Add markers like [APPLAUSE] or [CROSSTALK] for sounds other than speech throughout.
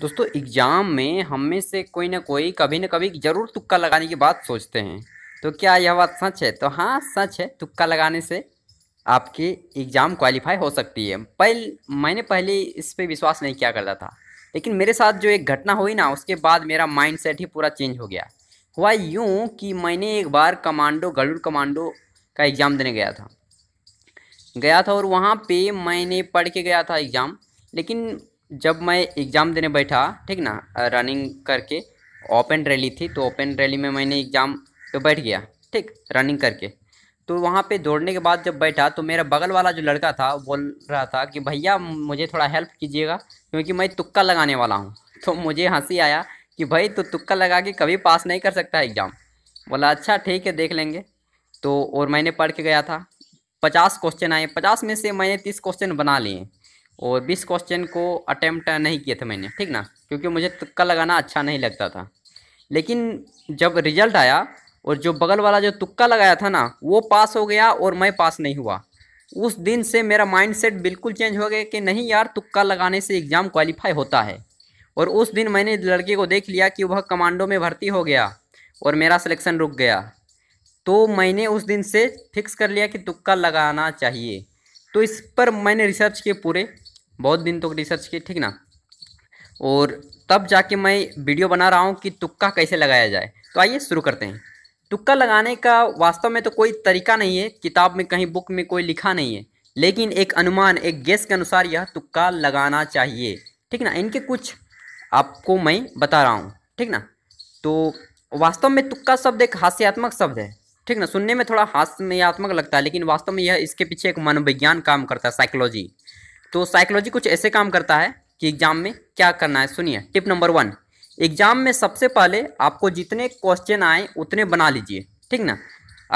दोस्तों एग्ज़ाम में हम में से कोई ना कोई कभी ना कभी ज़रूर तुक्का लगाने की बात सोचते हैं तो क्या यह बात सच है तो हाँ सच है तुक्का लगाने से आपके एग्ज़ाम क्वालिफाई हो सकती है पहल मैंने पहले इस पर विश्वास नहीं किया करता था लेकिन मेरे साथ जो एक घटना हुई ना उसके बाद मेरा माइंड सेट ही पूरा चेंज हो गया हुआ यूँ कि मैंने एक बार कमांडो गरुड़ कमांडो का एग्ज़ाम देने गया था गया था और वहाँ पे मैंने पढ़ के गया था एग्ज़ाम लेकिन जब मैं एग्ज़ाम देने बैठा ठीक ना रनिंग करके ओपन रैली थी तो ओपन रैली में मैंने एग्ज़ाम पे बैठ गया ठीक रनिंग करके तो वहाँ पे दौड़ने के बाद जब बैठा तो मेरा बगल वाला जो लड़का था बोल रहा था कि भैया मुझे थोड़ा हेल्प कीजिएगा क्योंकि मैं तुक्का लगाने वाला हूँ [LAUGHS] तो मुझे हंसी आया कि भाई तो तुक्का लगा के कभी पास नहीं कर सकता एग्ज़ाम बोला अच्छा ठीक है देख लेंगे तो और मैंने पढ़ के गया था पचास क्वेश्चन आए पचास में से मैंने तीस क्वेश्चन बना लिए और बीस क्वेश्चन को अटैम्प्ट नहीं किए थे मैंने ठीक ना क्योंकि मुझे तुक्का लगाना अच्छा नहीं लगता था लेकिन जब रिजल्ट आया और जो बगल वाला जो तुक्का लगाया था ना वो पास हो गया और मैं पास नहीं हुआ उस दिन से मेरा माइंडसेट बिल्कुल चेंज हो गया कि नहीं यार तुक्का लगाने से एग्ज़ाम क्वालिफाई होता है और उस दिन मैंने लड़के को देख लिया कि वह कमांडो में भर्ती हो गया और मेरा सिलेक्शन रुक गया तो मैंने उस दिन से फिक्स कर लिया कि तुक्का लगाना चाहिए तो इस पर मैंने रिसर्च किए पूरे बहुत दिन तक तो रिसर्च किए ठीक ना और तब जाके मैं वीडियो बना रहा हूँ कि तुक्का कैसे लगाया जाए तो आइए शुरू करते हैं तुक्का लगाने का वास्तव में तो कोई तरीका नहीं है किताब में कहीं बुक में कोई लिखा नहीं है लेकिन एक अनुमान एक गैस के अनुसार यह तुक्का लगाना चाहिए ठीक ना इनके कुछ आपको मैं बता रहा हूँ ठीक ना तो वास्तव में तुक्का शब्द एक हास्यात्मक शब्द है ठीक ना सुनने में थोड़ा हास्यात्मक लगता है लेकिन वास्तव में यह इसके पीछे एक मनोविज्ञान काम करता है साइकोलॉजी तो साइकोलॉजी कुछ ऐसे काम करता है कि एग्ज़ाम में क्या करना है सुनिए टिप नंबर वन एग्ज़ाम में सबसे पहले आपको जितने क्वेश्चन आए उतने बना लीजिए ठीक ना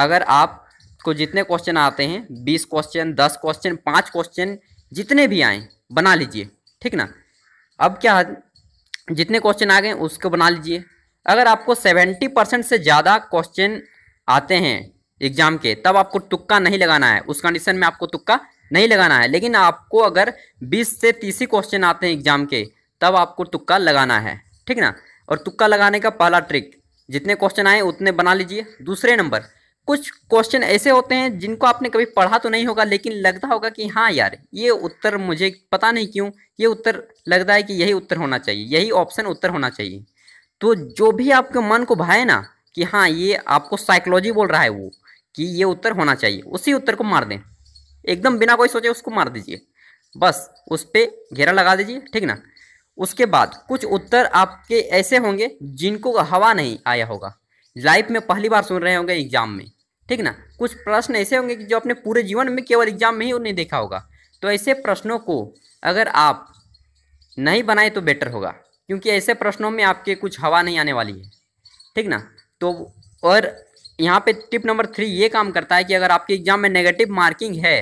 अगर आपको जितने क्वेश्चन आते हैं बीस क्वेश्चन दस क्वेश्चन पाँच क्वेश्चन जितने भी आए बना लीजिए ठीक ना अब क्या है? जितने क्वेश्चन आ गए उसको बना लीजिए अगर आपको सेवेंटी परसेंट से ज़्यादा क्वेश्चन आते हैं एग्ज़ाम के तब आपको तुक्का नहीं लगाना है उस कंडीशन में आपको तुक्का नहीं लगाना है लेकिन आपको अगर बीस से तीस ही क्वेश्चन आते हैं एग्जाम के तब आपको तुक्का लगाना है ठीक ना और तुक्का लगाने का पहला ट्रिक जितने क्वेश्चन आए उतने बना लीजिए दूसरे नंबर कुछ क्वेश्चन ऐसे होते हैं जिनको आपने कभी पढ़ा तो नहीं होगा लेकिन लगता होगा कि हाँ यार ये उत्तर मुझे पता नहीं क्यों ये उत्तर लगता है कि यही उत्तर होना चाहिए यही ऑप्शन उत्तर होना चाहिए तो जो भी आपके मन को भाए ना कि हाँ ये आपको साइकोलॉजी बोल रहा है वो कि ये उत्तर होना चाहिए उसी उत्तर को मार दें एकदम बिना कोई सोचे उसको मार दीजिए बस उस पर घेरा लगा दीजिए ठीक ना उसके बाद कुछ उत्तर आपके ऐसे होंगे जिनको हवा नहीं आया होगा लाइफ में पहली बार सुन रहे होंगे एग्जाम में ठीक ना कुछ प्रश्न ऐसे होंगे कि जो आपने पूरे जीवन में केवल एग्जाम में ही उन्हें देखा होगा तो ऐसे प्रश्नों को अगर आप नहीं बनाए तो बेटर होगा क्योंकि ऐसे प्रश्नों में आपके कुछ हवा नहीं आने वाली है ठीक ना तो और यहाँ पे टिप नंबर थ्री ये काम करता है कि अगर आपके एग्जाम में नेगेटिव मार्किंग है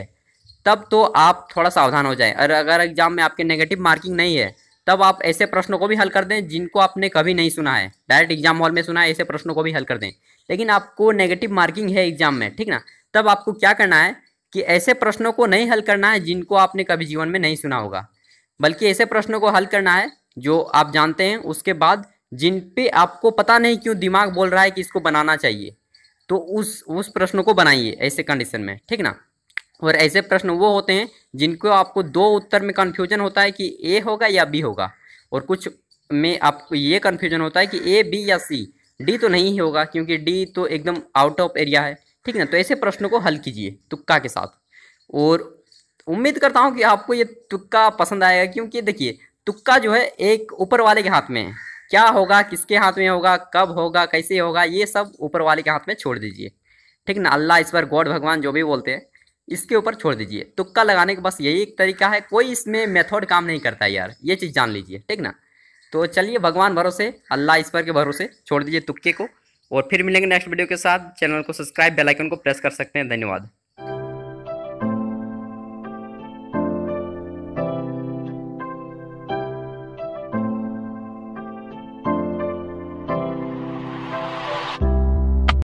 तब तो आप थोड़ा सावधान हो जाए और अगर एग्जाम में आपके नेगेटिव मार्किंग नहीं है तब आप ऐसे प्रश्नों को भी हल कर दें जिनको आपने कभी नहीं सुना है डायरेक्ट एग्जाम हॉल में सुना है ऐसे प्रश्नों को भी हल कर दें लेकिन आपको नेगेटिव मार्किंग है एग्जाम में ठीक ना तब आपको क्या करना है कि ऐसे प्रश्नों को नहीं हल करना है जिनको आपने कभी जीवन में नहीं सुना होगा बल्कि ऐसे प्रश्नों को हल करना है जो आप जानते हैं उसके बाद जिन पे आपको पता नहीं क्यों दिमाग बोल रहा है कि इसको बनाना चाहिए तो उस उस प्रश्नों को बनाइए ऐसे कंडीशन में ठीक ना और ऐसे प्रश्न वो होते हैं जिनको आपको दो उत्तर में कन्फ्यूजन होता है कि ए होगा या बी होगा और कुछ में आपको ये कन्फ्यूजन होता है कि ए बी या सी डी तो नहीं ही होगा क्योंकि डी तो एकदम आउट ऑफ एरिया है ठीक ना तो ऐसे प्रश्नों को हल कीजिए तुक्का के साथ और उम्मीद करता हूँ कि आपको ये तुक्का पसंद आएगा क्योंकि देखिए तुक्का जो है एक ऊपर वाले के हाथ में है क्या होगा किसके हाथ में होगा कब होगा कैसे होगा ये सब ऊपर वाले के हाथ में छोड़ दीजिए ठीक ना अल्लाह इस पर गॉड भगवान जो भी बोलते हैं इसके ऊपर छोड़ दीजिए तुक्का लगाने का बस यही एक तरीका है कोई इसमें मेथड काम नहीं करता यार ये चीज़ जान लीजिए ठीक ना तो चलिए भगवान भरोसे अल्लाह इस पर के भरोसे छोड़ दीजिए तुक्के को और फिर मिलेंगे नेक्स्ट वीडियो के साथ चैनल को सब्सक्राइब बेल आइकन को प्रेस कर सकते हैं धन्यवाद